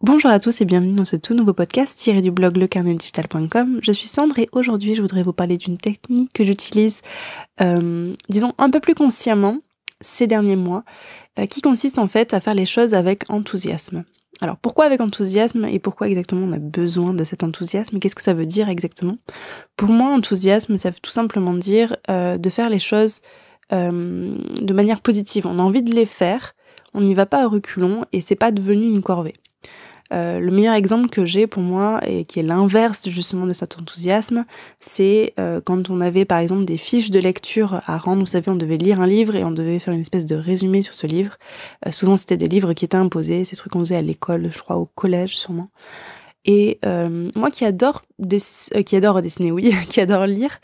Bonjour à tous et bienvenue dans ce tout nouveau podcast tiré du blog lecarnetdigital.com. Je suis Sandre et aujourd'hui je voudrais vous parler d'une technique que j'utilise, euh, disons, un peu plus consciemment ces derniers mois, euh, qui consiste en fait à faire les choses avec enthousiasme. Alors pourquoi avec enthousiasme et pourquoi exactement on a besoin de cet enthousiasme Qu'est-ce que ça veut dire exactement Pour moi, enthousiasme, ça veut tout simplement dire euh, de faire les choses de manière positive. On a envie de les faire, on n'y va pas à reculons et c'est pas devenu une corvée. Euh, le meilleur exemple que j'ai pour moi, et qui est l'inverse justement de cet enthousiasme, c'est euh, quand on avait par exemple des fiches de lecture à rendre. Vous savez, on devait lire un livre et on devait faire une espèce de résumé sur ce livre. Euh, souvent, c'était des livres qui étaient imposés, ces trucs qu'on faisait à l'école, je crois, au collège sûrement. Et moi qui adore, qui adore dessiner, oui, qui adore lire,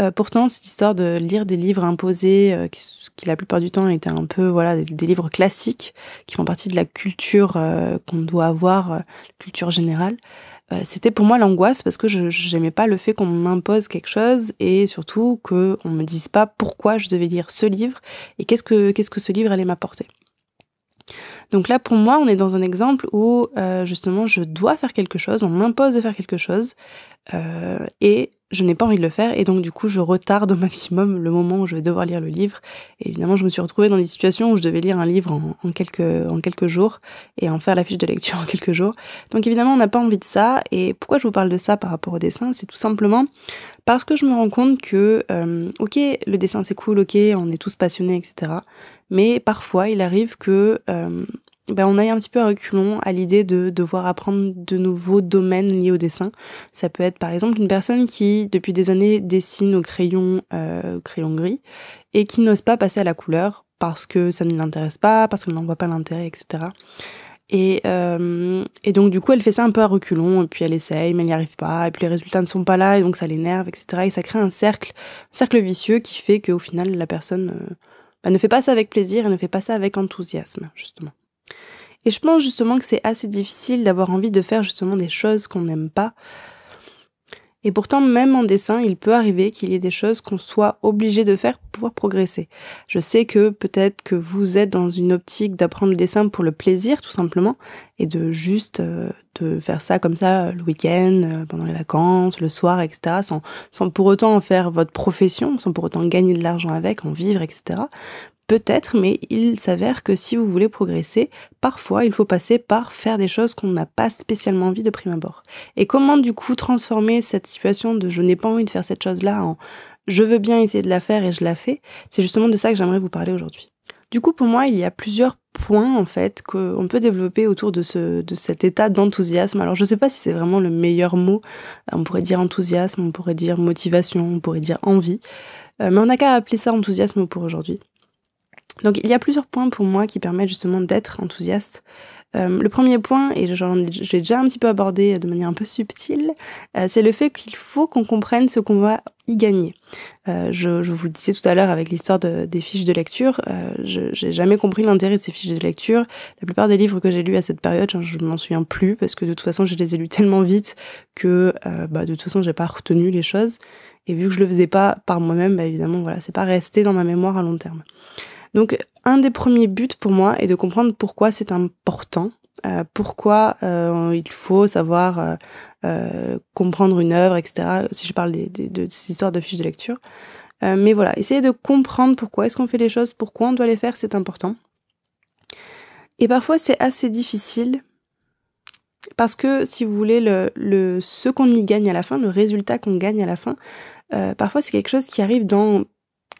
euh, pourtant, cette histoire de lire des livres imposés, euh, qui, la plupart du temps étaient un peu voilà des, livres classiques, qui font partie de la culture euh, qu'on doit avoir, culture générale, c'était pour moi l'angoisse parce que je n'aimais pas le fait qu'on m'impose quelque chose et surtout qu'on ne me dise pas pourquoi je devais lire ce livre et qu'est-ce que, qu'est-ce que ce livre allait m'apporter. Donc là, pour moi, on est dans un exemple où justement, je dois faire quelque chose, on m'impose de faire quelque chose, et je n'ai pas envie de le faire et donc du coup je retarde au maximum le moment où je vais devoir lire le livre. Et évidemment je me suis retrouvée dans des situations où je devais lire un livre en, quelques, en quelques jours et en faire la fiche de lecture en quelques jours. Donc évidemment on n'a pas envie de ça et pourquoi je vous parle de ça par rapport au dessin C'est tout simplement parce que je me rends compte que euh, ok le dessin c'est cool, ok on est tous passionnés etc. Mais parfois il arrive que euh, ben, on aille un petit peu à reculons à l'idée de devoir apprendre de nouveaux domaines liés au dessin. Ça peut être par exemple une personne qui, depuis des années, dessine au crayon, euh, crayon gris et qui n'ose pas passer à la couleur parce que ça ne l'intéresse pas, parce qu'elle n'en voit pas l'intérêt, etc. Euh, et, donc du coup, elle fait ça un peu à reculons, et puis elle essaye, mais elle n'y arrive pas, et puis les résultats ne sont pas là, et donc ça l'énerve, etc. Et ça crée un cercle, cercle vicieux qui fait qu'au final, la personne euh, bah, ne fait pas ça avec plaisir et ne fait pas ça avec enthousiasme, justement. Et je pense justement que c'est assez difficile d'avoir envie de faire justement des choses qu'on n'aime pas. Et pourtant, même en dessin, il peut arriver qu'il y ait des choses qu'on soit obligé de faire pour pouvoir progresser. Je sais que peut-être que vous êtes dans une optique d'apprendre le dessin pour le plaisir, tout simplement, et de juste euh, de faire ça comme ça le week-end, euh, pendant les vacances, le soir, etc., sans, sans pour autant en faire votre profession, sans pour autant gagner de l'argent avec, en vivre, etc. Peut-être, mais il s'avère que si vous voulez progresser, parfois il faut passer par faire des choses qu'on n'a pas spécialement envie de prime abord. Et comment du coup transformer cette situation de je n'ai pas envie de faire cette chose-là en je veux bien essayer de la faire et je la fais, c'est justement de ça que j'aimerais vous parler aujourd'hui. Du coup, pour moi, il y a plusieurs points en fait qu'on peut développer autour de, cet état d'enthousiasme. Alors je ne sais pas si c'est vraiment le meilleur mot. On pourrait dire enthousiasme, on pourrait dire motivation, on pourrait dire envie, euh, mais on n'a qu'à appeler ça enthousiasme pour aujourd'hui. Donc il y a plusieurs points pour moi qui permettent justement d'être enthousiaste. Euh, le premier point, et j'ai déjà un petit peu abordé euh, de manière un peu subtile, euh, c'est le fait qu'il faut qu'on comprenne ce qu'on va y gagner. Euh, je, je, vous le disais tout à l'heure avec l'histoire de, des fiches de lecture, euh, je j'ai jamais compris l'intérêt de ces fiches de lecture. La plupart des livres que j'ai lus à cette période, je m'en souviens plus parce que de toute façon, je les ai lus tellement vite que bah, de toute façon, j'ai pas retenu les choses. Et vu que je le faisais pas par moi-même, bah, évidemment, voilà, c'est pas resté dans ma mémoire à long terme. Donc un des premiers buts pour moi est de comprendre pourquoi c'est important euh, pourquoi euh, il faut savoir euh, comprendre une œuvre, etc. Si je parle de, ces histoires de fiches de lecture. mais voilà, essayer de comprendre pourquoi est-ce qu'on fait les choses, pourquoi on doit les faire, c'est important. Et parfois c'est assez difficile parce que si vous voulez, ce qu'on y gagne à la fin, le résultat qu'on gagne à la fin, parfois c'est quelque chose qui arrive dans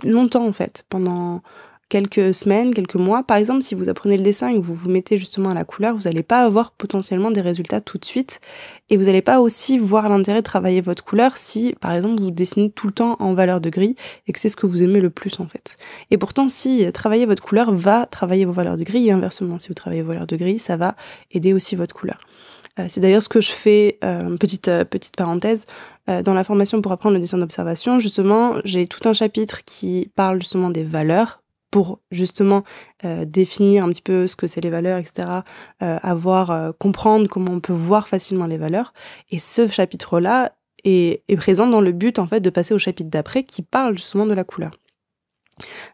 longtemps en fait, pendant quelques semaines, quelques mois. Par exemple, si vous apprenez le dessin et que vous vous mettez justement à la couleur, vous n'allez pas avoir potentiellement des résultats tout de suite et vous n'allez pas aussi voir l'intérêt de travailler votre couleur si, par exemple, vous dessinez tout le temps en valeur de gris et que c'est ce que vous aimez le plus en fait. Et pourtant, si travailler votre couleur va travailler vos valeurs de gris et inversement, si vous travaillez vos valeurs de gris, ça va aider aussi votre couleur. Euh, c'est d'ailleurs ce que je fais, euh, petite, euh, petite parenthèse, dans la formation pour apprendre le dessin d'observation. Justement, j'ai tout un chapitre qui parle justement des valeurs pour justement euh, définir un petit peu ce que c'est les valeurs, etc., euh, avoir, euh, comprendre comment on peut voir facilement les valeurs. Et ce chapitre-là est, présent dans le but, en fait, de passer au chapitre d'après qui parle justement de la couleur.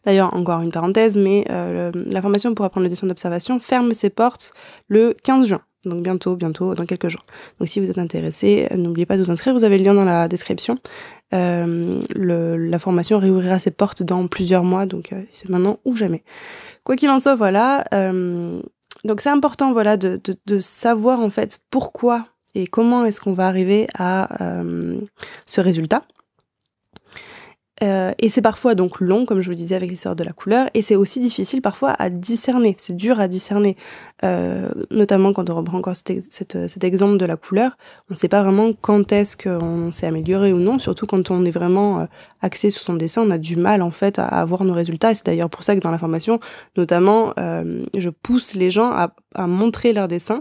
D'ailleurs, encore une parenthèse, mais la formation pour apprendre le dessin d'observation ferme ses portes le 15 juin. Donc bientôt, bientôt, dans quelques jours. Donc si vous êtes intéressé, n'oubliez pas de vous inscrire. Vous avez le lien dans la description. Euh, la formation réouvrira ses portes dans plusieurs mois, donc euh, c'est maintenant ou jamais. Quoi qu'il en soit, voilà. Euh, donc c'est important, voilà, de, savoir en fait pourquoi et comment est-ce qu'on va arriver à ce résultat. Euh, et c'est parfois donc long, comme je vous disais, avec l'histoire de la couleur, et c'est aussi difficile parfois à discerner, c'est dur à discerner, euh, notamment quand on reprend encore cet, euh, exemple de la couleur, on ne sait pas vraiment quand est-ce qu'on s'est amélioré ou non, surtout quand on est vraiment axé sur son dessin, on a du mal en fait à avoir nos résultats, et c'est d'ailleurs pour ça que dans la formation, notamment, je pousse les gens à, à montrer leur dessin,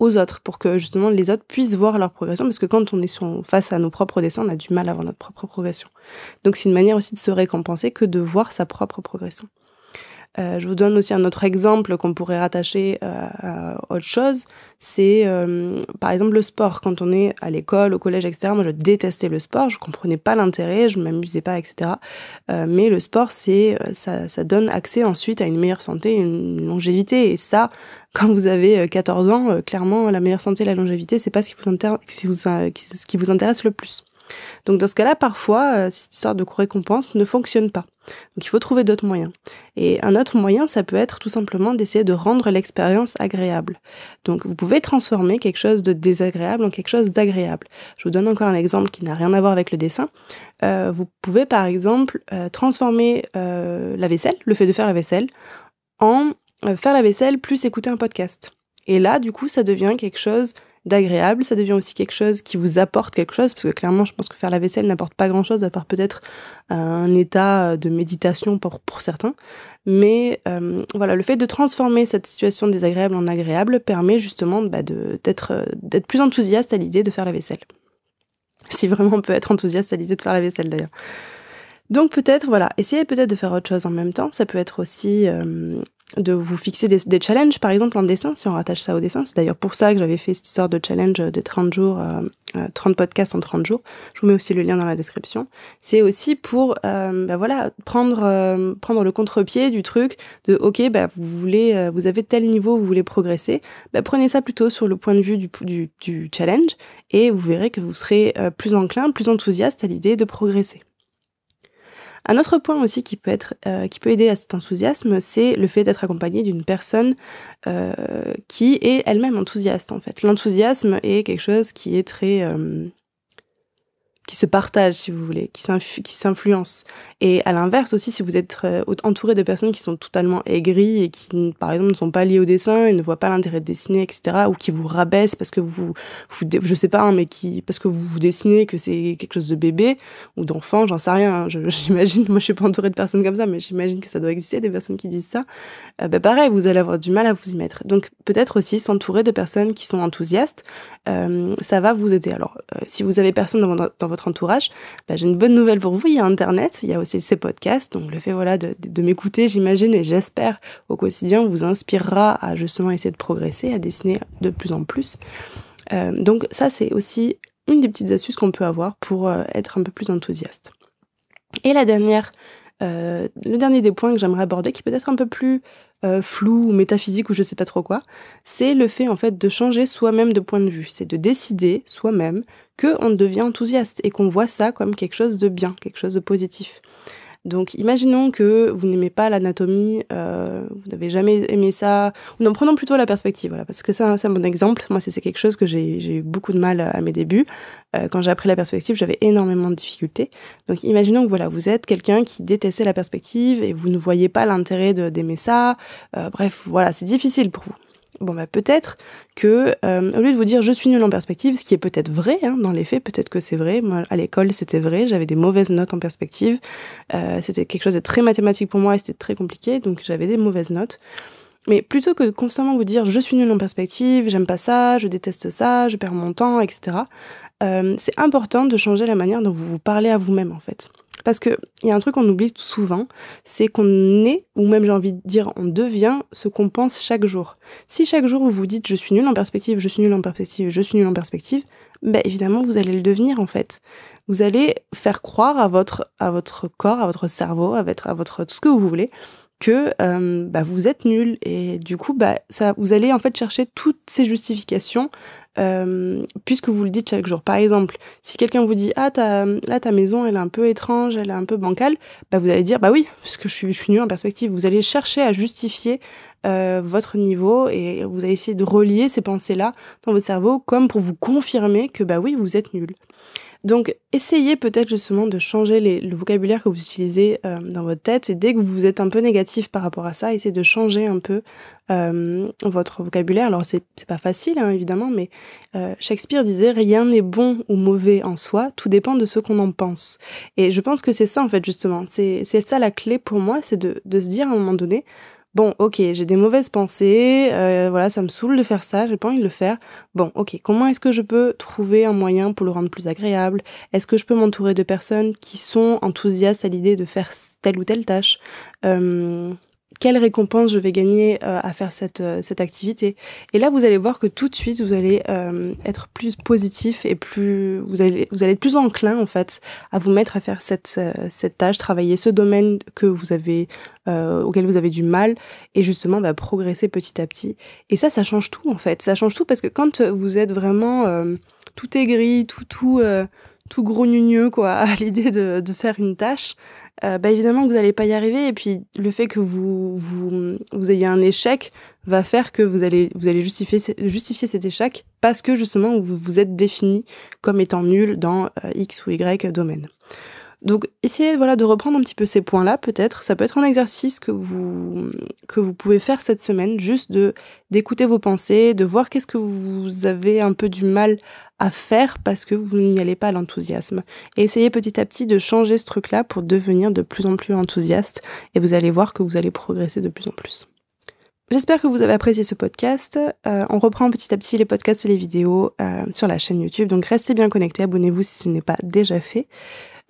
aux autres pour que justement les autres puissent voir leur progression parce que quand on est face à nos propres dessins, on a du mal à voir notre propre progression. Donc c'est une manière aussi de se récompenser que de voir sa propre progression. Euh, je vous donne aussi un autre exemple qu'on pourrait rattacher euh, à autre chose. C'est euh, par exemple le sport. Quand on est à l'école, au collège, etc., moi je détestais le sport, je comprenais pas l'intérêt, je m'amusais pas, etc. mais le sport, c'est ça, donne accès ensuite à une meilleure santé, une longévité. Et ça, quand vous avez 14 ans, clairement, la meilleure santé, la longévité, c'est pas ce qui vous, ce qui vous intéresse le plus. Donc dans ce cas-là, parfois, euh, cette histoire de récompense ne fonctionne pas. Donc il faut trouver d'autres moyens. Et un autre moyen, ça peut être tout simplement d'essayer de rendre l'expérience agréable. Donc vous pouvez transformer quelque chose de désagréable en quelque chose d'agréable. Je vous donne encore un exemple qui n'a rien à voir avec le dessin. Euh, vous pouvez par exemple euh, transformer la vaisselle, le fait de faire la vaisselle, en faire la vaisselle plus écouter un podcast. Et là, du coup, ça devient quelque chose d'agréable, ça devient aussi quelque chose qui vous apporte quelque chose, parce que clairement, je pense que faire la vaisselle n'apporte pas grand-chose, à part peut-être un état de méditation pour, certains. Mais euh, voilà, le fait de transformer cette situation désagréable en agréable permet justement bah, d'être plus enthousiaste à l'idée de faire la vaisselle. Si vraiment on peut être enthousiaste à l'idée de faire la vaisselle d'ailleurs. Donc peut-être, voilà, essayez peut-être de faire autre chose en même temps. Ça peut être aussi euh, de vous fixer des, challenges, par exemple en dessin, si on rattache ça au dessin. C'est d'ailleurs pour ça que j'avais fait cette histoire de challenge de 30 jours, 30 euh, euh, podcasts en 30 jours. Je vous mets aussi le lien dans la description. C'est aussi pour euh, bah voilà, prendre, prendre le contre-pied du truc de OK, bah, vous, voulez, vous avez tel niveau, vous voulez progresser. Bah, prenez ça plutôt sur le point de vue du, du challenge et vous verrez que vous serez plus enclin, plus enthousiaste à l'idée de progresser. Un autre point aussi qui peut, être, euh, qui peut aider à cet enthousiasme, c'est le fait d'être accompagné d'une personne euh, qui est elle-même enthousiaste en fait. L'enthousiasme est quelque chose qui est très... Euh, qui se partagent, si vous voulez, qui, s'influencent. Et à l'inverse aussi, si vous êtes euh, entouré de personnes qui sont totalement aigries et qui, par exemple, ne sont pas liées au dessin et ne voient pas l'intérêt de dessiner, etc., ou qui vous rabaissent parce que vous, je sais pas, hein, mais qui, parce que vous vous dessinez, que c'est quelque chose de bébé ou d'enfant, j'en sais rien, hein, j'imagine, moi je suis pas entourée de personnes comme ça, mais j'imagine que ça doit exister, des personnes qui disent ça, euh, bah, pareil, vous allez avoir du mal à vous y mettre. Donc peut-être aussi s'entourer de personnes qui sont enthousiastes, euh, ça va vous aider. Alors, euh, si vous avez personne dans votre entourage, bah, j'ai une bonne nouvelle pour vous. Il y a Internet, il y a aussi ces podcasts. Donc, le fait voilà, de, m'écouter, j'imagine, et j'espère au quotidien, vous inspirera à justement essayer de progresser, à dessiner de plus en plus. Euh, donc, ça, c'est aussi une des petites astuces qu'on peut avoir pour euh, être un peu plus enthousiaste. Et la dernière euh, le dernier des points que j'aimerais aborder, qui peut être un peu plus euh, flou ou métaphysique ou je sais pas trop quoi, c'est le fait en fait de changer soi-même de point de vue. C'est de décider soi-même que on devient enthousiaste et qu'on voit ça comme quelque chose de bien, quelque chose de positif. Donc imaginons que vous n'aimez pas l'anatomie, euh, vous n'avez jamais aimé ça. Non, prenons plutôt la perspective, voilà, parce que ça, c'est un bon exemple. Moi, c'est quelque chose que j'ai eu beaucoup de mal à mes débuts. Euh, quand j'ai appris la perspective, j'avais énormément de difficultés. Donc imaginons que voilà, vous êtes quelqu'un qui détestait la perspective et vous ne voyez pas l'intérêt d'aimer ça. Euh, bref, voilà, c'est difficile pour vous. Bon, bah, peut-être que, euh, au lieu de vous dire je suis nul en perspective, ce qui est peut-être vrai, hein, dans les faits, peut-être que c'est vrai. Moi, à l'école, c'était vrai, j'avais des mauvaises notes en perspective. Euh, c'était quelque chose de très mathématique pour moi et c'était très compliqué, donc j'avais des mauvaises notes. Mais plutôt que constamment vous dire je suis nul en perspective, j'aime pas ça, je déteste ça, je perds mon temps, etc., euh, c'est important de changer la manière dont vous vous parlez à vous-même, en fait. Parce qu'il y a un truc qu'on oublie souvent, c'est qu'on est, ou même j'ai envie de dire on devient, ce qu'on pense chaque jour. Si chaque jour vous vous dites je suis nul en perspective, je suis nul en perspective, je suis nul en perspective, ben évidemment vous allez le devenir en fait. Vous allez faire croire à votre, à votre corps, à votre cerveau, à votre, à votre, tout ce que vous voulez, que euh, bah, vous êtes nul et du coup bah, ça, vous allez en fait chercher toutes ces justifications euh, puisque vous le dites chaque jour. Par exemple, si quelqu'un vous dit ah ta, là ta maison elle est un peu étrange, elle est un peu bancale, bah, vous allez dire bah oui puisque je suis, je suis nul en perspective. Vous allez chercher à justifier euh, votre niveau et vous allez essayer de relier ces pensées là dans votre cerveau comme pour vous confirmer que bah oui vous êtes nul. Donc essayez peut-être justement de changer le vocabulaire que vous utilisez euh, dans votre tête et dès que vous êtes un peu négatif par rapport à ça, essayez de changer un peu euh, votre vocabulaire. Alors c'est pas facile hein, évidemment, mais euh, Shakespeare disait rien n'est bon ou mauvais en soi, tout dépend de ce qu'on en pense. Et je pense que c'est ça en fait justement, c'est ça la clé pour moi, c'est de, de se dire à un moment donné, Bon, ok, j'ai des mauvaises pensées, euh, voilà, ça me saoule de faire ça, j'ai pas envie de le faire. Bon, ok, comment est-ce que je peux trouver un moyen pour le rendre plus agréable Est-ce que je peux m'entourer de personnes qui sont enthousiastes à l'idée de faire telle ou telle tâche euh, quelle récompense je vais gagner euh, à faire cette, euh, cette activité. Et là, vous allez voir que tout de suite, vous allez euh, être plus positif et plus, vous allez, vous allez être plus enclin, en fait, à vous mettre à faire cette, cette tâche, travailler ce domaine que vous avez, auquel vous avez du mal, et justement, bah, progresser petit à petit. Et ça, ça change tout, en fait. Ça change tout parce que quand vous êtes vraiment tout aigri, tout, tout, tout gros nugneux quoi à l'idée de, faire une tâche, euh, bah évidemment vous n'allez pas y arriver et puis le fait que vous vous, vous ayez un échec va faire que vous allez vous allez justifier justifier cet échec parce que justement vous vous êtes défini comme étant nul dans euh, x ou y domaine. Donc essayez voilà de reprendre un petit peu ces points-là peut-être, ça peut être un exercice que vous que vous pouvez faire cette semaine juste de d'écouter vos pensées, de voir qu'est-ce que vous avez un peu du mal à faire parce que vous n'y allez pas à l'enthousiasme. Et essayez petit à petit de changer ce truc-là pour devenir de plus en plus enthousiaste et vous allez voir que vous allez progresser de plus en plus. J'espère que vous avez apprécié ce podcast. Euh, on reprend petit à petit les podcasts et les vidéos euh, sur la chaîne YouTube. Donc restez bien connectés, abonnez-vous si ce n'est pas déjà fait.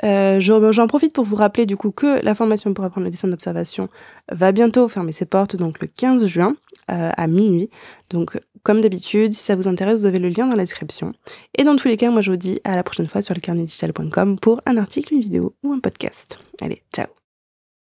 Euh, J'en profite pour vous rappeler du coup que la formation pour apprendre le dessin d'observation va bientôt fermer ses portes, donc le 15 juin euh, à minuit. Donc comme d'habitude, si ça vous intéresse, vous avez le lien dans la description. Et dans tous les cas, moi je vous dis à la prochaine fois sur le carnet pour un article, une vidéo ou un podcast. Allez, ciao